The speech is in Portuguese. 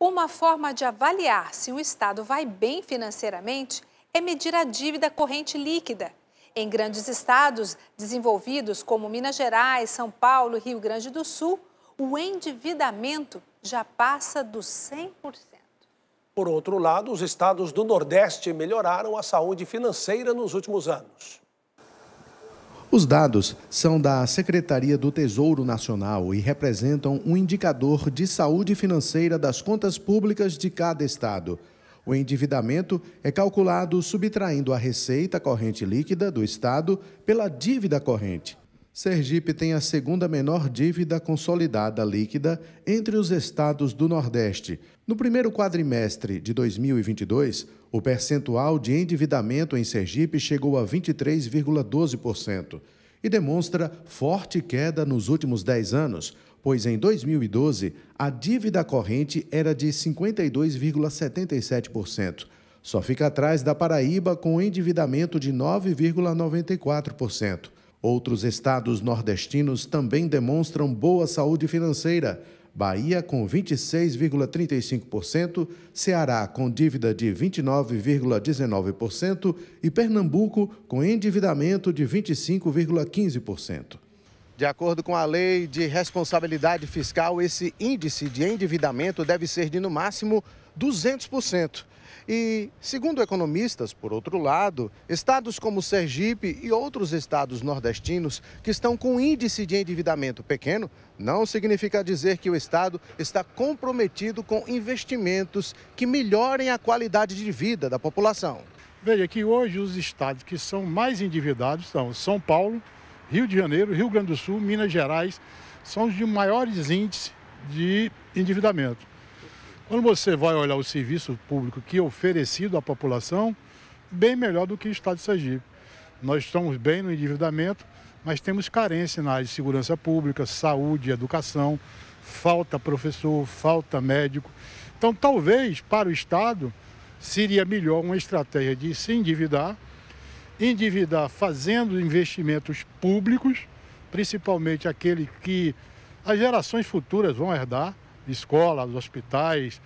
Uma forma de avaliar se um Estado vai bem financeiramente é medir a dívida corrente líquida. Em grandes estados desenvolvidos como Minas Gerais, São Paulo Rio Grande do Sul, o endividamento já passa dos 100%. Por outro lado, os estados do Nordeste melhoraram a saúde financeira nos últimos anos. Os dados são da Secretaria do Tesouro Nacional e representam um indicador de saúde financeira das contas públicas de cada estado. O endividamento é calculado subtraindo a receita corrente líquida do estado pela dívida corrente. Sergipe tem a segunda menor dívida consolidada líquida entre os estados do Nordeste. No primeiro quadrimestre de 2022, o percentual de endividamento em Sergipe chegou a 23,12% e demonstra forte queda nos últimos 10 anos, pois em 2012 a dívida corrente era de 52,77%. Só fica atrás da Paraíba com endividamento de 9,94%. Outros estados nordestinos também demonstram boa saúde financeira. Bahia com 26,35%, Ceará com dívida de 29,19% e Pernambuco com endividamento de 25,15%. De acordo com a lei de responsabilidade fiscal, esse índice de endividamento deve ser de no máximo 200%. E, segundo economistas, por outro lado, estados como Sergipe e outros estados nordestinos que estão com índice de endividamento pequeno, não significa dizer que o estado está comprometido com investimentos que melhorem a qualidade de vida da população. Veja que hoje os estados que são mais endividados são São Paulo, Rio de Janeiro, Rio Grande do Sul, Minas Gerais, são os de maiores índices de endividamento. Quando você vai olhar o serviço público que é oferecido à população, bem melhor do que o Estado de Sergipe. Nós estamos bem no endividamento, mas temos carência na área de segurança pública, saúde, educação, falta professor, falta médico. Então, talvez para o Estado seria melhor uma estratégia de se endividar endividar fazendo investimentos públicos, principalmente aquele que as gerações futuras vão herdar, escolas, hospitais,